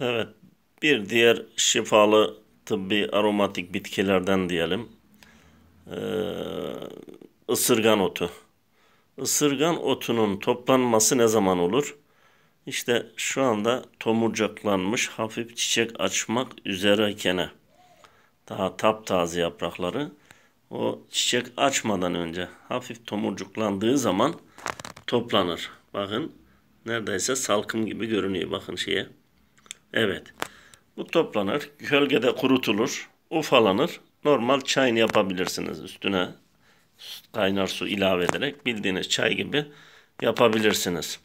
Evet, bir diğer şifalı tıbbi aromatik bitkilerden diyelim. Ee, ısırgan otu. Isırgan otunun toplanması ne zaman olur? İşte şu anda tomurcaklanmış hafif çiçek açmak üzereykene, daha taptaze yaprakları o çiçek açmadan önce hafif tomurcuklandığı zaman toplanır. Bakın neredeyse salkım gibi görünüyor bakın şeye. Evet. Bu toplanır, gölgede kurutulur, ufalanır. Normal çayını yapabilirsiniz üstüne kaynar su ilave ederek bildiğiniz çay gibi yapabilirsiniz.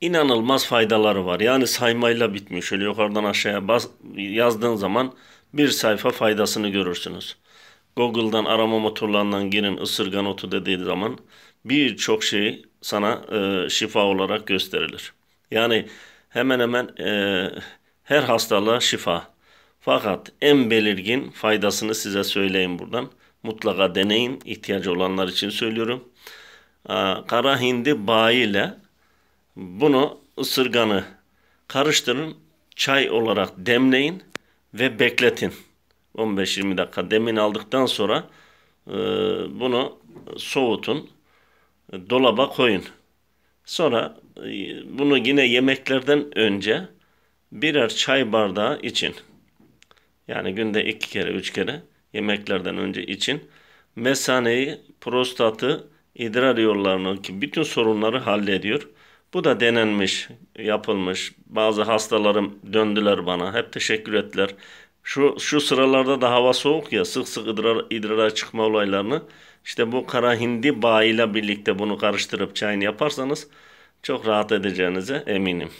İnanılmaz faydaları var. Yani saymayla bitmiyor. Şöyle yukarıdan aşağıya bas, yazdığın zaman bir sayfa faydasını görürsünüz. Google'dan arama motorlarından girin ısırgan otu dediği zaman birçok şey sana e, şifa olarak gösterilir. Yani hemen hemen e, her hastalığa şifa. Fakat en belirgin faydasını size söyleyeyim buradan. Mutlaka deneyin. İhtiyacı olanlar için söylüyorum. E, kara hindi bağı ile bunu ısırganı karıştırın. Çay olarak demleyin ve bekletin. 15-20 dakika demin aldıktan sonra e, bunu soğutun. E, dolaba koyun. Sonra bunu yine yemeklerden önce birer çay bardağı için yani günde iki kere üç kere yemeklerden önce için mesaneyi, prostatı, idrar yollarını ki bütün sorunları hallediyor. Bu da denenmiş, yapılmış. Bazı hastalarım döndüler bana. Hep teşekkür ettiler. Şu, şu sıralarda da hava soğuk ya sık sık idrar, idrara çıkma olaylarını işte bu kara hindi bağıyla birlikte bunu karıştırıp çayını yaparsanız çok rahat edeceğinize eminim.